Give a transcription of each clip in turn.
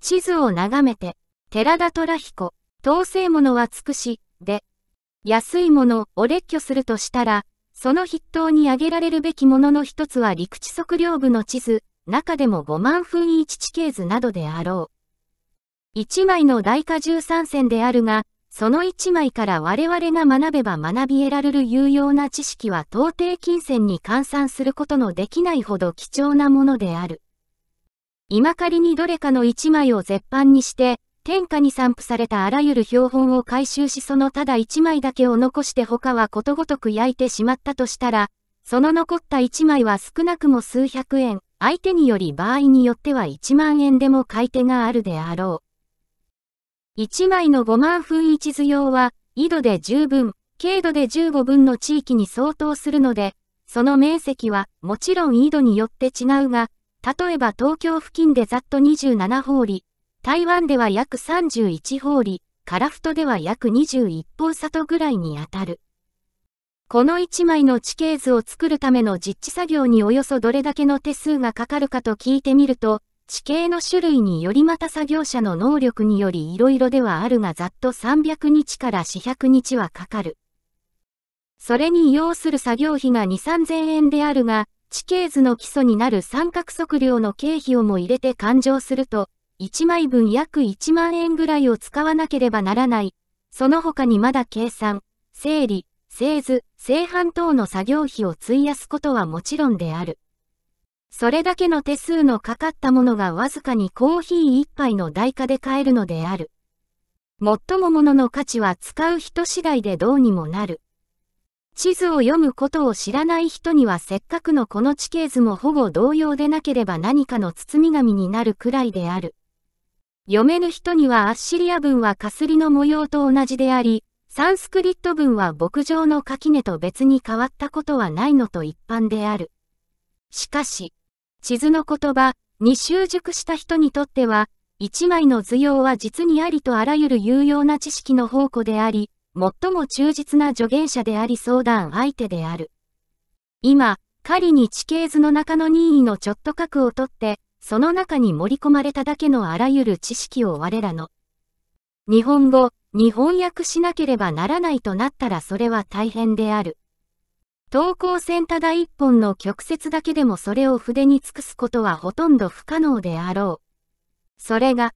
地図を眺めて、寺田虎彦、当世者は尽くし、で、安いものを列挙するとしたら、その筆頭に挙げられるべきものの一つは陸地測量部の地図、中でも5万分1地形図などであろう。1枚の大化13線であるが、その1枚から我々が学べば学び得られる有用な知識は到底金銭に換算することのできないほど貴重なものである。今仮にどれかの一枚を絶版にして、天下に散布されたあらゆる標本を回収しそのただ一枚だけを残して他はことごとく焼いてしまったとしたら、その残った一枚は少なくも数百円、相手により場合によっては1万円でも買い手があるであろう。1枚の5万分一図用は、緯度で十分、軽度で15分の地域に相当するので、その面積はもちろん緯度によって違うが、例えば東京付近でざっと27ホーリ、台湾では約31ホーリ、カラフトでは約21本里ぐらいにあたる。この1枚の地形図を作るための実地作業におよそどれだけの手数がかかるかと聞いてみると、地形の種類によりまた作業者の能力により色々ではあるがざっと300日から400日はかかる。それに要する作業費が2、3000円であるが、地形図の基礎になる三角測量の経費をも入れて勘定すると、1枚分約1万円ぐらいを使わなければならない。その他にまだ計算、整理、製図、製版等の作業費を費やすことはもちろんである。それだけの手数のかかったものがわずかにコーヒー一杯の代価で買えるのである。最もものの価値は使う人次第でどうにもなる。地図を読むことを知らない人にはせっかくのこの地形図もほぼ同様でなければ何かの包み紙になるくらいである。読めぬ人にはアッシリア文はかすりの模様と同じであり、サンスクリット文は牧場の垣根と別に変わったことはないのと一般である。しかし、地図の言葉に習熟した人にとっては、一枚の図用は実にありとあらゆる有用な知識の宝庫であり、最も忠実な助言者であり相談相手である。今、仮に地形図の中の任意のちょっと角を取って、その中に盛り込まれただけのあらゆる知識を我らの日本語日本訳しなければならないとなったらそれは大変である。投稿線ただ一本の曲折だけでもそれを筆に尽くすことはほとんど不可能であろう。それが、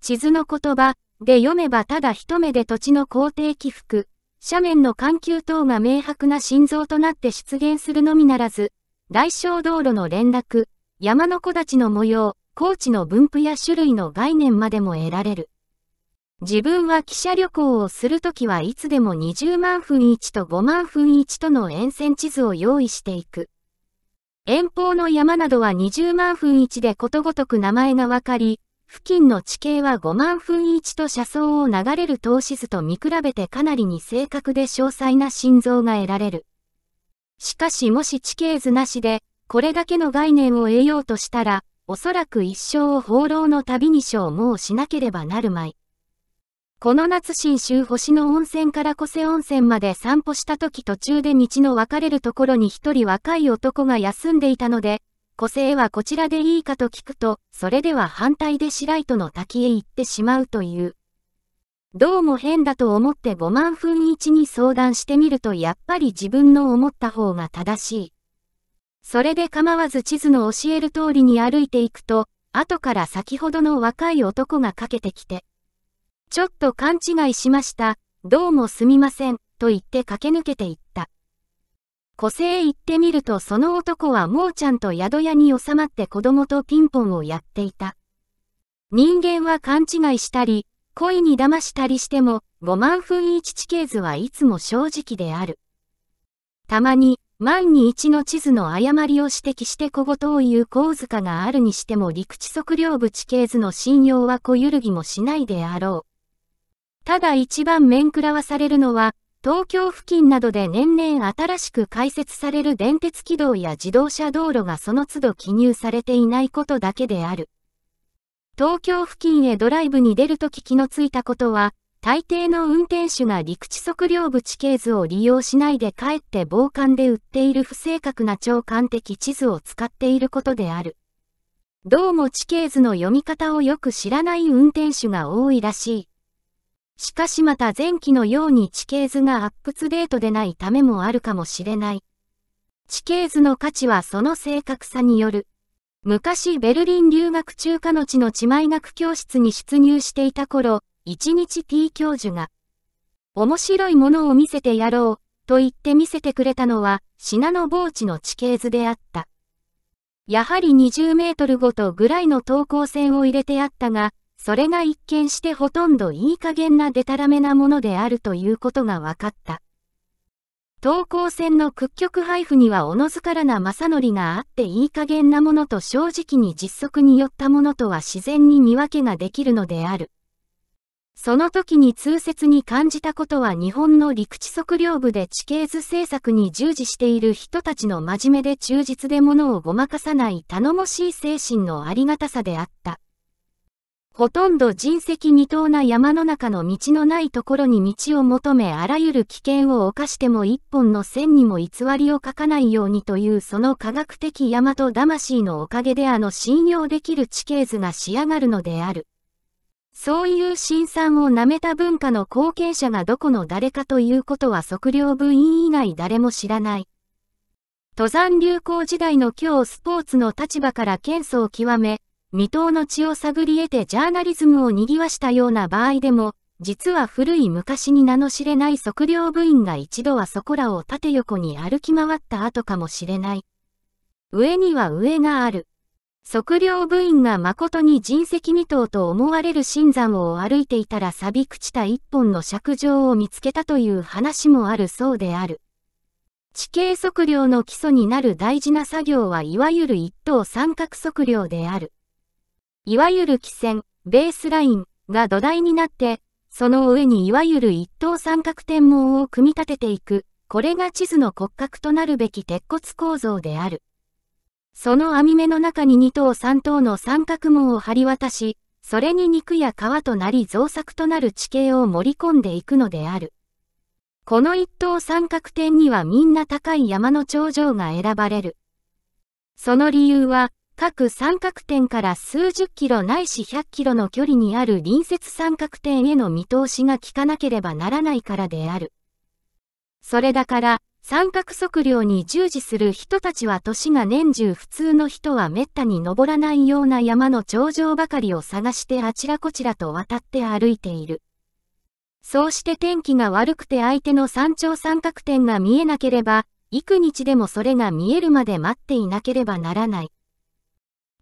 地図の言葉、で読めばただ一目で土地の工程起伏、斜面の緩急等が明白な心臓となって出現するのみならず、大小道路の連絡、山の木立の模様、高地の分布や種類の概念までも得られる。自分は汽車旅行をするときはいつでも20万分1と5万分1との沿線地図を用意していく。遠方の山などは20万分1でことごとく名前がわかり、付近の地形は5万分1と車窓を流れる投資図と見比べてかなりに正確で詳細な心臓が得られる。しかしもし地形図なしで、これだけの概念を得ようとしたら、おそらく一生を放浪の旅に消耗しなければなるまい。この夏新州星の温泉から小瀬温泉まで散歩した時途中で道の分かれるところに一人若い男が休んでいたので、個性はこちらでいいかと聞くと、それでは反対で白糸の滝へ行ってしまうという。どうも変だと思って5万分一に相談してみるとやっぱり自分の思った方が正しい。それで構わず地図の教える通りに歩いていくと、後から先ほどの若い男がかけてきて、ちょっと勘違いしました、どうもすみません、と言って駆け抜けていった。個性行ってみるとその男はもうちゃんと宿屋に収まって子供とピンポンをやっていた。人間は勘違いしたり、恋に騙したりしても、五万分一地形図はいつも正直である。たまに、万に一の地図の誤りを指摘して小言を言う構図化があるにしても陸地測量部地形図の信用は小揺るぎもしないであろう。ただ一番面食らわされるのは、東京付近などで年々新しく開設される電鉄軌道や自動車道路がその都度記入されていないことだけである。東京付近へドライブに出るとき気のついたことは、大抵の運転手が陸地測量部地形図を利用しないでかえって傍観で売っている不正確な長官的地図を使っていることである。どうも地形図の読み方をよく知らない運転手が多いらしい。しかしまた前期のように地形図がアップツデートでないためもあるかもしれない。地形図の価値はその正確さによる。昔ベルリン留学中華の地の地枚学教室に出入していた頃、一日 T 教授が、面白いものを見せてやろう、と言って見せてくれたのは、品の傍地の地形図であった。やはり20メートルごとぐらいの等高線を入れてあったが、それが一見してほとんどいい加減なデタラメなものであるということが分かった。東高線の屈曲配布にはおのずからな正則があっていい加減なものと正直に実測によったものとは自然に見分けができるのである。その時に通説に感じたことは日本の陸地測量部で地形図政策に従事している人たちの真面目で忠実で物をごまかさない頼もしい精神のありがたさであった。ほとんど人跡二踏な山の中の道のないところに道を求めあらゆる危険を冒しても一本の線にも偽りを書かないようにというその科学的大和魂のおかげであの信用できる地形図が仕上がるのである。そういう新参を舐めた文化の後継者がどこの誰かということは測量部員以外誰も知らない。登山流行時代の今日スポーツの立場から喧騒を極め、未踏の地を探り得てジャーナリズムを賑わしたような場合でも、実は古い昔に名の知れない測量部員が一度はそこらを縦横に歩き回った後かもしれない。上には上がある。測量部員が誠に人石未踏と思われる新山を歩いていたら錆び朽ちた一本の尺状を見つけたという話もあるそうである。地形測量の基礎になる大事な作業はいわゆる一等三角測量である。いわゆる基線、ベースラインが土台になって、その上にいわゆる一等三角天網を組み立てていく、これが地図の骨格となるべき鉄骨構造である。その網目の中に二等三等の三角網を張り渡し、それに肉や皮となり造作となる地形を盛り込んでいくのである。この一等三角点にはみんな高い山の頂上が選ばれる。その理由は、各三角点から数十キロないし100キロの距離にある隣接三角点への見通しが効かなければならないからである。それだから、三角測量に従事する人たちは年が年中普通の人は滅多に登らないような山の頂上ばかりを探してあちらこちらと渡って歩いている。そうして天気が悪くて相手の山頂三角点が見えなければ、幾日でもそれが見えるまで待っていなければならない。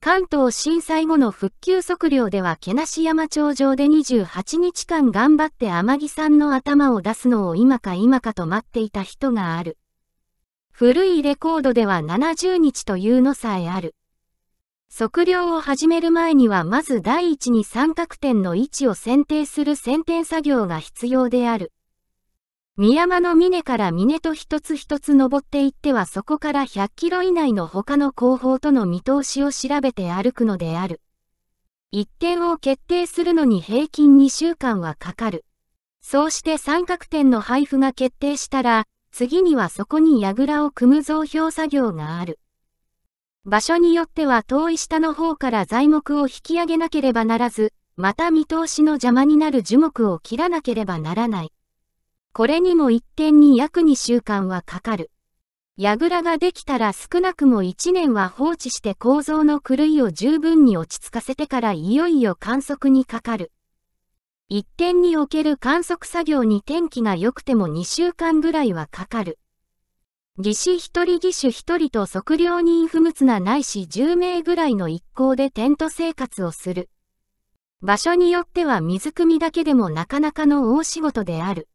関東震災後の復旧測量では毛し山頂上で28日間頑張って天城さんの頭を出すのを今か今かと待っていた人がある。古いレコードでは70日というのさえある。測量を始める前にはまず第一に三角点の位置を選定する選定作業が必要である。三山の峰から峰と一つ一つ登っていってはそこから100キロ以内の他の後方との見通しを調べて歩くのである。一点を決定するのに平均2週間はかかる。そうして三角点の配布が決定したら、次にはそこに櫓を組む増票作業がある。場所によっては遠い下の方から材木を引き上げなければならず、また見通しの邪魔になる樹木を切らなければならない。これにも一点に約2週間はかかる。櫓ができたら少なくも1年は放置して構造の狂いを十分に落ち着かせてからいよいよ観測にかかる。一点における観測作業に天気が良くても2週間ぐらいはかかる。技師一人技手一人と測量人不物なないし10名ぐらいの一行でテント生活をする。場所によっては水汲みだけでもなかなかの大仕事である。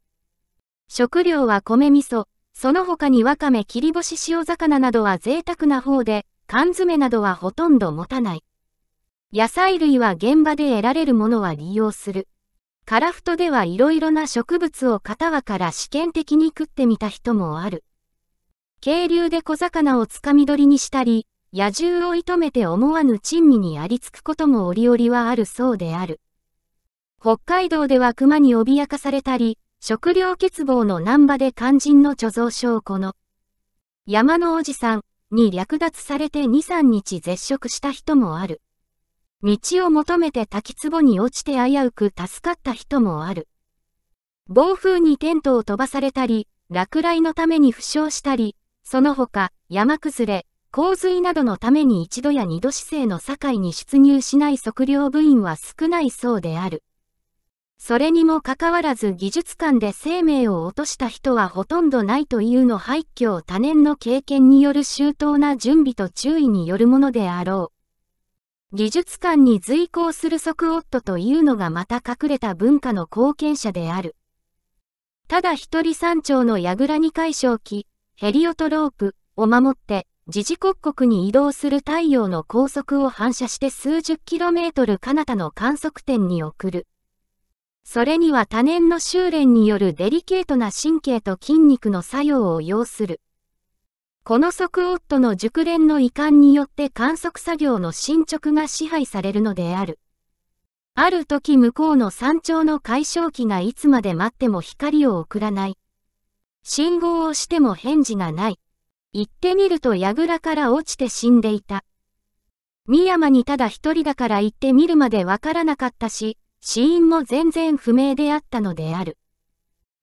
食料は米味噌、その他にわかめ切り干し塩魚などは贅沢な方で、缶詰などはほとんど持たない。野菜類は現場で得られるものは利用する。カラフトではいろいろな植物を片輪から試験的に食ってみた人もある。渓流で小魚をつかみ取りにしたり、野獣を射止めて思わぬ珍味にありつくことも折々はあるそうである。北海道では熊に脅かされたり、食糧欠乏の難波で肝心の貯蔵証拠の山のおじさんに略奪されて2、3日絶食した人もある。道を求めて滝壺に落ちて危うく助かった人もある。暴風にテントを飛ばされたり、落雷のために負傷したり、その他、山崩れ、洪水などのために一度や二度市政の境に出入しない測量部員は少ないそうである。それにもかかわらず技術館で生命を落とした人はほとんどないというの廃墟多年の経験による周到な準備と注意によるものであろう。技術館に随行する即夫というのがまた隠れた文化の貢献者である。ただ一人山頂の櫓に解消機、ヘリオトロープを守って、自治国国に移動する太陽の高速を反射して数十キロメートル彼方の観測点に送る。それには多年の修練によるデリケートな神経と筋肉の作用を要する。この即オットの熟練の遺憾によって観測作業の進捗が支配されるのである。ある時向こうの山頂の解消機がいつまで待っても光を送らない。信号をしても返事がない。行ってみると櫓から落ちて死んでいた。三山にただ一人だから行ってみるまでわからなかったし、死因も全然不明であったのである。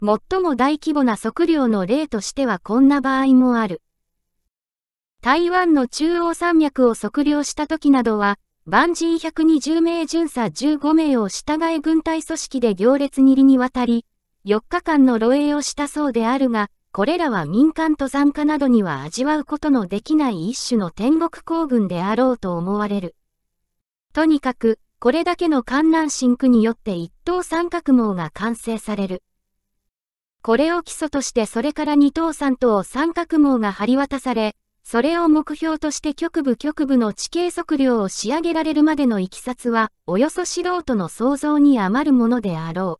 最も大規模な測量の例としてはこんな場合もある。台湾の中央山脈を測量した時などは、万人120名巡査15名を従い軍隊組織で行列にりに渡り、4日間の漏洩をしたそうであるが、これらは民間登山家などには味わうことのできない一種の天国行軍であろうと思われる。とにかく、これだけの観覧真空によって一等三角網が完成される。これを基礎としてそれから二等三等三角網が張り渡され、それを目標として局部局部の地形測量を仕上げられるまでの行きさつは、およそ素人の想像に余るものであろう。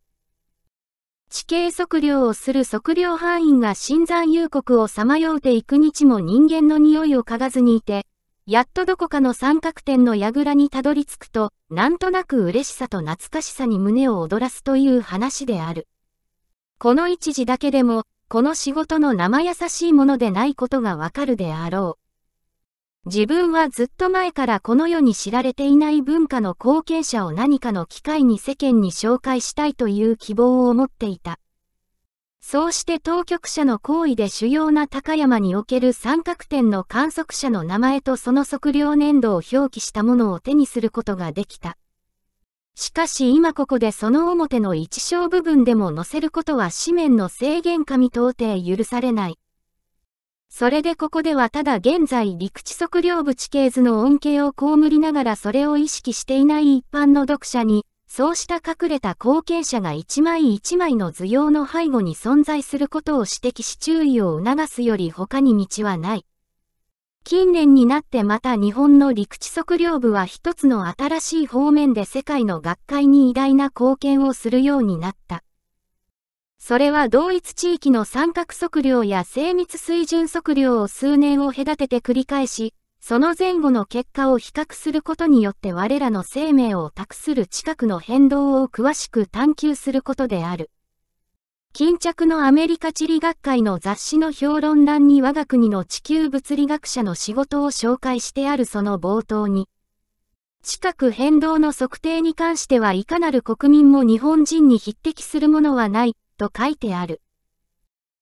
地形測量をする測量範囲が新山幽谷をさまようて幾日も人間の匂いを嗅がずにいて、やっとどこかの三角点の櫓にたどり着くと、なんとなく嬉しさと懐かしさに胸を躍らすという話である。この一時だけでも、この仕事の生優しいものでないことがわかるであろう。自分はずっと前からこの世に知られていない文化の貢献者を何かの機会に世間に紹介したいという希望を持っていた。そうして当局者の行為で主要な高山における三角点の観測者の名前とその測量年度を表記したものを手にすることができた。しかし今ここでその表の一小部分でも載せることは紙面の制限紙到底許されない。それでここではただ現在陸地測量部地形図の恩恵を被りながらそれを意識していない一般の読者に、そうした隠れた後継者が一枚一枚の図様の背後に存在することを指摘し注意を促すより他に道はない。近年になってまた日本の陸地測量部は一つの新しい方面で世界の学会に偉大な貢献をするようになった。それは同一地域の三角測量や精密水準測量を数年を隔てて繰り返し、その前後の結果を比較することによって我らの生命を託する近くの変動を詳しく探求することである。巾着のアメリカ地理学会の雑誌の評論欄に我が国の地球物理学者の仕事を紹介してあるその冒頭に、近く変動の測定に関してはいかなる国民も日本人に匹敵するものはない、と書いてある。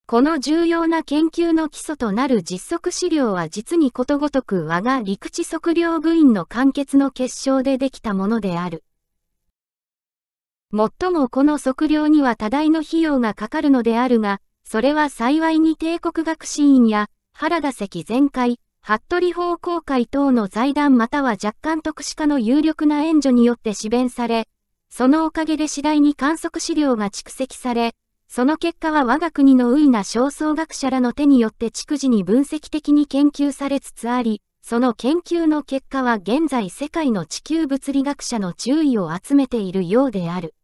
この重要な研究の基礎となる実測資料は実にことごとく我が陸地測量部員の完結の結晶でできたものである。もっともこの測量には多大の費用がかかるのであるが、それは幸いに帝国学士院や原田石全会、服部法公会等の財団または若干特殊化の有力な援助によって支弁され、そのおかげで次第に観測資料が蓄積され、その結果は我が国のウイな焦燥学者らの手によって逐次に分析的に研究されつつあり、その研究の結果は現在世界の地球物理学者の注意を集めているようである。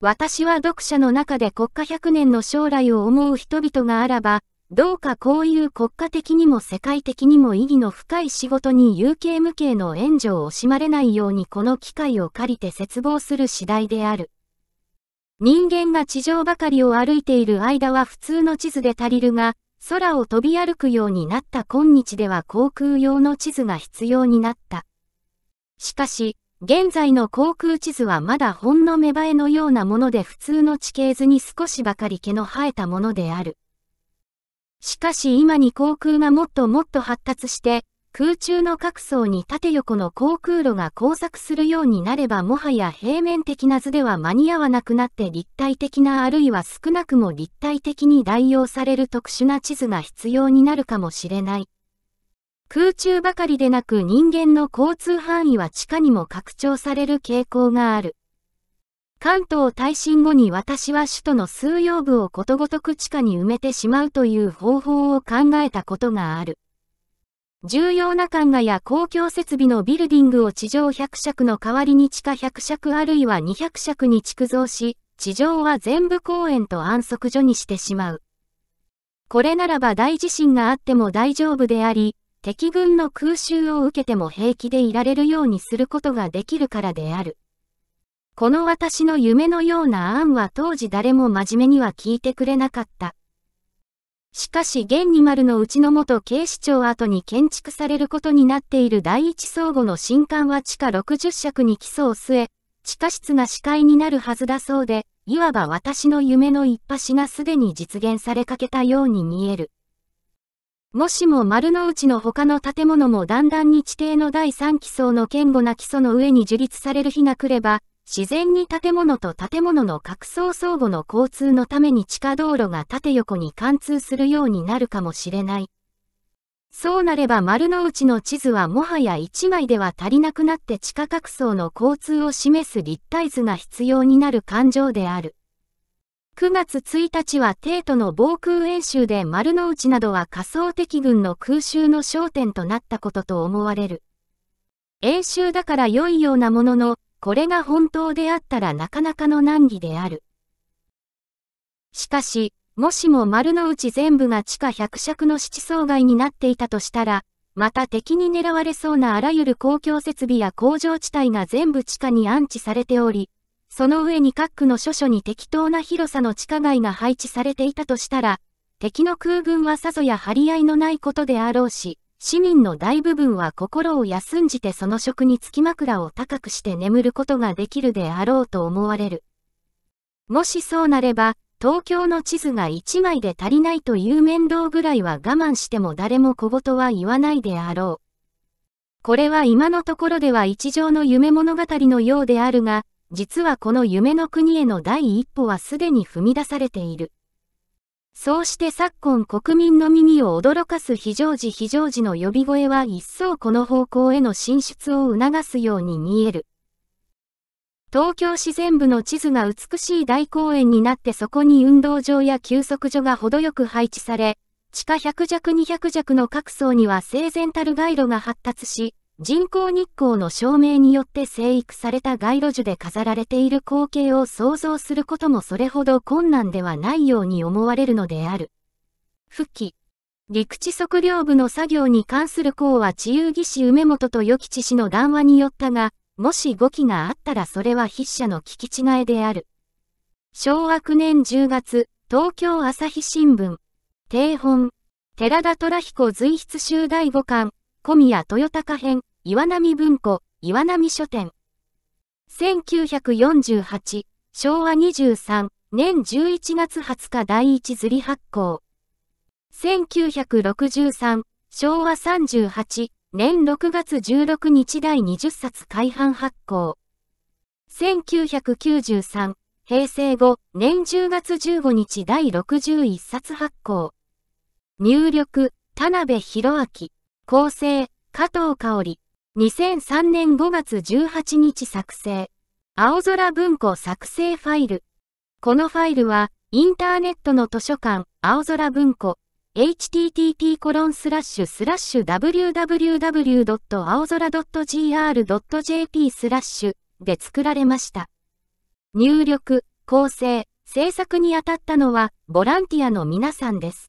私は読者の中で国家100年の将来を思う人々があらば、どうかこういう国家的にも世界的にも意義の深い仕事に有形無形の援助を惜しまれないようにこの機会を借りて絶望する次第である。人間が地上ばかりを歩いている間は普通の地図で足りるが、空を飛び歩くようになった今日では航空用の地図が必要になった。しかし、現在の航空地図はまだほんの芽生えのようなもので普通の地形図に少しばかり毛の生えたものである。しかし今に航空がもっともっと発達して、空中の各層に縦横の航空路が交錯するようになればもはや平面的な図では間に合わなくなって立体的なあるいは少なくも立体的に代用される特殊な地図が必要になるかもしれない。空中ばかりでなく人間の交通範囲は地下にも拡張される傾向がある。関東耐震後に私は首都の数曜部をことごとく地下に埋めてしまうという方法を考えたことがある。重要な管がや公共設備のビルディングを地上100尺の代わりに地下100尺あるいは200尺に築造し、地上は全部公園と安息所にしてしまう。これならば大地震があっても大丈夫であり、敵軍の空襲を受けても平気でいられるようにすることができるからである。この私の夢のような案は当時誰も真面目には聞いてくれなかった。しかし現に丸のうちの元警視庁後に建築されることになっている第一相互の新館は地下60尺に基礎を据え、地下室が視界になるはずだそうで、いわば私の夢の一端がすでに実現されかけたように見える。もしも丸の内の他の建物もだんだんに地底の第三基層の堅固な基礎の上に樹立される日が来れば、自然に建物と建物の格層相互の交通のために地下道路が縦横に貫通するようになるかもしれない。そうなれば丸の内の地図はもはや1枚では足りなくなって地下格層の交通を示す立体図が必要になる感情である。9月1日は帝都の防空演習で丸の内などは仮想敵軍の空襲の焦点となったことと思われる。演習だから良いようなものの、これが本当であったらなかなかの難儀である。しかし、もしも丸の内全部が地下百尺の七層街になっていたとしたら、また敵に狙われそうなあらゆる公共設備や工場地帯が全部地下に安置されており、その上に各区の諸所に適当な広さの地下街が配置されていたとしたら、敵の空軍はさぞや張り合いのないことであろうし、市民の大部分は心を休んじてその職につき枕を高くして眠ることができるであろうと思われる。もしそうなれば、東京の地図が1枚で足りないという面倒ぐらいは我慢しても誰も小言は言わないであろう。これは今のところでは一条の夢物語のようであるが、実はこの夢の国への第一歩はすでに踏み出されている。そうして昨今国民の耳を驚かす非常時非常時の呼び声は一層この方向への進出を促すように見える。東京自然部の地図が美しい大公園になってそこに運動場や休息所が程よく配置され、地下100弱200弱の各層には整然たる街路が発達し、人工日光の照明によって生育された街路樹で飾られている光景を想像することもそれほど困難ではないように思われるのである。復帰。陸地測量部の作業に関する項は治癒技師梅本と与吉氏の談話によったが、もし語気があったらそれは筆者の聞き違えである。昭和9年10月、東京朝日新聞。定本。寺田虎彦随筆集第5巻。小宮豊高編、岩波文庫、岩波書店。1948、昭和23年11月20日第一釣り発行。1963、昭和38年6月16日第20冊改版発行。1993、平成後、年10月15日第61冊発行。入力、田辺博明。構成、加藤香織。2003年5月18日作成。青空文庫作成ファイル。このファイルは、インターネットの図書館、青空文庫、http コロンスラッシュスラッシュ www.aozora.gr.jp スラッシュで作られました。入力、構成、制作にあたったのはボランティアの皆さんです。